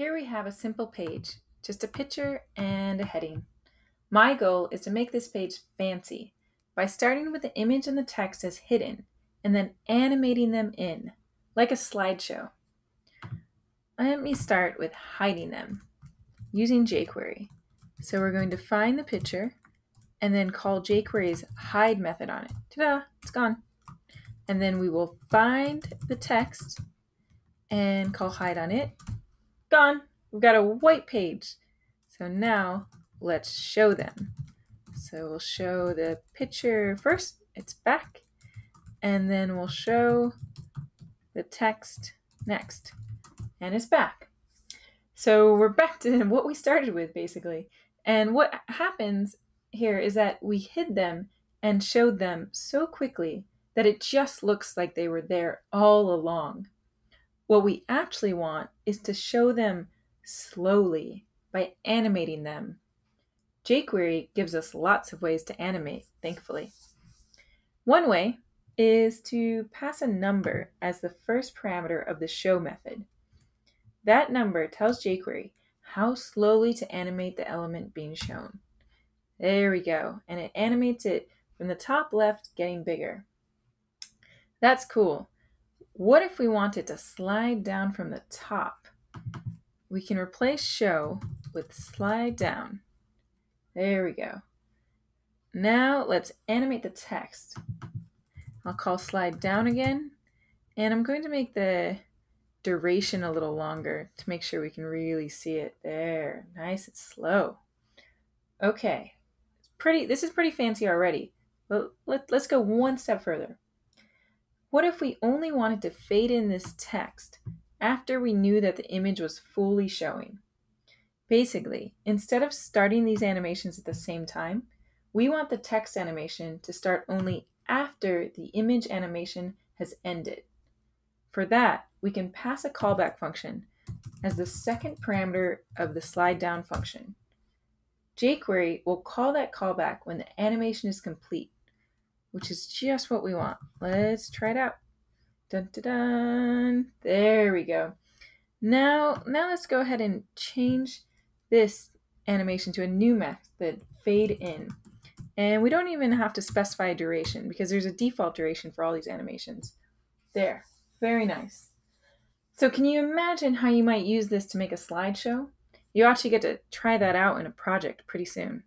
Here we have a simple page, just a picture and a heading. My goal is to make this page fancy by starting with the image and the text as hidden and then animating them in, like a slideshow. Let me start with hiding them using jQuery. So we're going to find the picture and then call jQuery's hide method on it. Ta-da, it's gone. And then we will find the text and call hide on it Gone. We've got a white page. So now let's show them. So we'll show the picture first. It's back. And then we'll show the text next. And it's back. So we're back to what we started with, basically. And what happens here is that we hid them and showed them so quickly that it just looks like they were there all along. What we actually want is to show them slowly by animating them. jQuery gives us lots of ways to animate, thankfully. One way is to pass a number as the first parameter of the show method. That number tells jQuery how slowly to animate the element being shown. There we go, and it animates it from the top left getting bigger. That's cool, what if we want it to slide down from the top? We can replace show with slide down. There we go. Now let's animate the text. I'll call slide down again, and I'm going to make the duration a little longer to make sure we can really see it. There, nice and slow. Okay, it's pretty. this is pretty fancy already. Let, let, let's go one step further. What if we only wanted to fade in this text after we knew that the image was fully showing? Basically, instead of starting these animations at the same time, we want the text animation to start only after the image animation has ended. For that, we can pass a callback function as the second parameter of the slide down function. jQuery will call that callback when the animation is complete which is just what we want. Let's try it out. Dun, dun, dun. There we go. Now, now let's go ahead and change this animation to a new method, fade in. And we don't even have to specify a duration because there's a default duration for all these animations. There, very nice. So can you imagine how you might use this to make a slideshow? You actually get to try that out in a project pretty soon.